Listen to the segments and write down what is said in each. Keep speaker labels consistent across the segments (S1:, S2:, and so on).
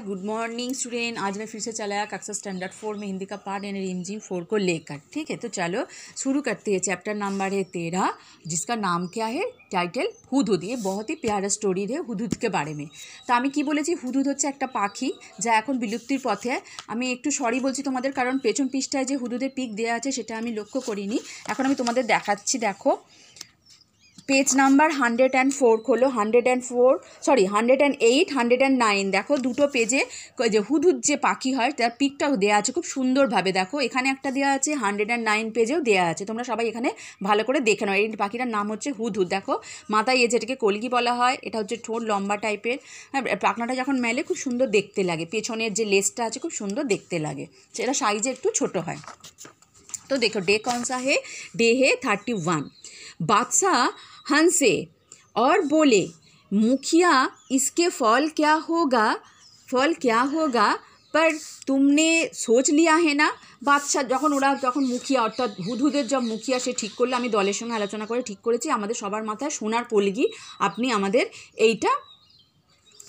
S1: hi good morning student आज मैं फिर से चला आया कक्षा स्टैंडर्ड फोर में हिंदी का पार्ट यानी रिमझिम फोर को लेकर ठीक है तो चलो शुरू करते हैं चैप्टर नंबर है तेरह जिसका नाम क्या है টাইটেল হুদুদ এ বহুত প্যারা স্টোরি রে হুদুদকে বারে মে তো আমি কি বলেছি হুদুদ হচ্ছে একটা পাখি যা এখন বিলুপ্তির পথে আমি একটু সরি বলছি তোমাদের কারণ পেছন পৃষ্ঠায় যে হুদুদের পিক দেওয়া আছে সেটা আমি লক্ষ্য করিনি এখন আমি তোমাদের দেখাচ্ছি দেখো page number hundred and four খোলো hundred and four sorry hundred and eight hundred and nine দেখো দুটো পেজে যে হুদুদ যে পাখি হয় তার পিকটাও দেওয়া আছে খুব সুন্দরভাবে দেখো এখানে একটা দেওয়া আছে হান্ড্রেড অ্যান্ড নাইন পেজেও দেওয়া আছে তোমরা সবাই এখানে ভালো করে দেখে নাও এই পাখিটার নাম হচ্ছে হুদুদ দেখো মাথায় এ যেটাকে কলকি বলা হয় এটা হচ্ছে ঠোঁট লম্বা টাইপের হ্যাঁ পাখনাটা যখন মেলে খুব সুন্দর দেখতে লাগে পেছনের যে লেসটা আছে খুব সুন্দর দেখতে লাগে সেটা সাইজে একটু ছোট হয় তো দেখো ডে কনসা হে ডে হে থার্টি ওয়ান বাদশাহ हंसे और बोले मुखिया इसके फॉल क्या होगा ফল ক্যা হোগা বাট তুমনে সোচ লিয়া হে না বাদশাহ যখন ওরা যখন মুখিয়া অর্থাৎ হুদহুদের যা মুখিয়া সে ঠিক করলে আমি দলের সঙ্গে আলোচনা করে ঠিক করেছি আমাদের সবার মাথায় সোনার পলগি আপনি আমাদের এইটা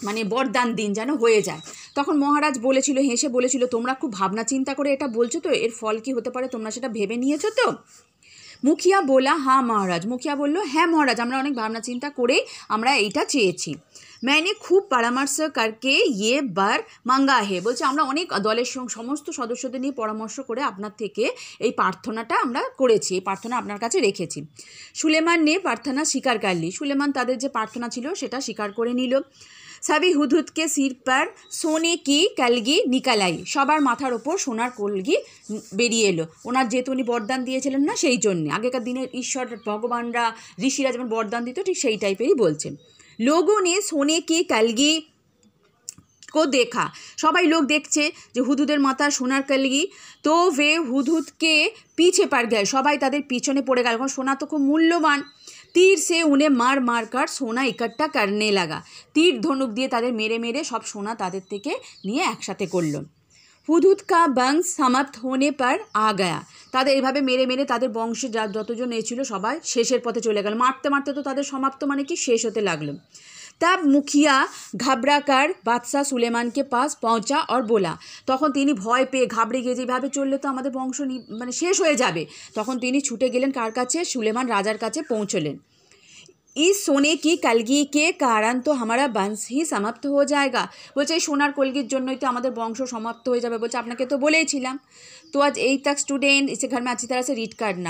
S1: মানে বরদান দিন যেন হয়ে যায় তখন মহারাজ বলেছিল হেসে বলেছিল তোমরা খুব ভাবনা চিন্তা করে এটা বলছো তো এর ফল কি হতে পারে তোমরা সেটা ভেবে নিয়েছো তো মুখিয়া বোলা হ্যাঁ মহারাজ মুখিয়া বলল হ্যাঁ মহারাজ আমরা অনেক ভাবনা চিন্তা করে আমরা এইটা চেয়েছি ম্যানে খুব পরামর্শ করকে ইয়ে বার মাঙ্গা হে বলছে আমরা অনেক দলের সমস্ত সদস্যদের নিয়ে পরামর্শ করে আপনার থেকে এই প্রার্থনাটা আমরা করেছি এই প্রার্থনা আপনার কাছে রেখেছি সুলেমান নে প্রার্থনা স্বীকার করলি সুলেমান তাদের যে প্রার্থনা ছিল সেটা স্বীকার করে নিল সাবি হুদহুদকে সির পার সোনে কি কালগি নিকালাই সবার মাথার ওপর সোনার কলগি বেরিয়ে এলো ওনার যেহেতু উনি বরদান দিয়েছিলেন না সেই জন্যে আগেকার দিনের ঈশ্বর ভগবানরা ঋষিরা যেমন বরদান দিত ঠিক সেই টাইপেরই বলছেন লোগো সোনে কি কালগি কো দেখা সবাই লোক দেখছে যে হুদুদের মাথা সোনার কালগি তো ভে হুদুদকে পিছে পার গেল সবাই তাদের পিছনে পড়ে গেল কারণ সোনা তো খুব মূল্যবান তীর সে উনে মার মার কার সোনা ইকট্টা করনে লাগা তীর ধনুক দিয়ে তাদের মেরে মেরে সব সোনা তাদের থেকে নিয়ে একসাথে করল হুদুদ কা বংশ সমাপ্ত হনে পর আ গয়া তাদের এভাবে মেরে মেরে তাদের বংশে যা যতজন এ সবাই শেষের পথে চলে গেল মারতে মারতে তো তাদের সমাপ্ত মানে কি শেষ হতে লাগলো তা মুখিয়া ঘাবরাকার বাদশাহ সুলেমানকে পাস পৌঁছা আর বোলা তখন তিনি ভয় পেয়ে ঘাবড়ে গিয়ে যেভাবে চললে তো আমাদের বংশ মানে শেষ হয়ে যাবে তখন তিনি ছুটে গেলেন কার কাছে সুলেমান রাজার কাছে পৌঁছলেন ই সোনে কি কালগি কে কারণ তো हमारा वंश ही समाप्त हो বলছে এই সোনার কলগির জন্যই তো আমাদের বংশ সমাপ্ত হয়ে যাবে বলছে আপনাকে তো বলেইছিলাম তো আজ এই তাক স্টুডেंट ঘর মে আছি তারা সে से কার্ড না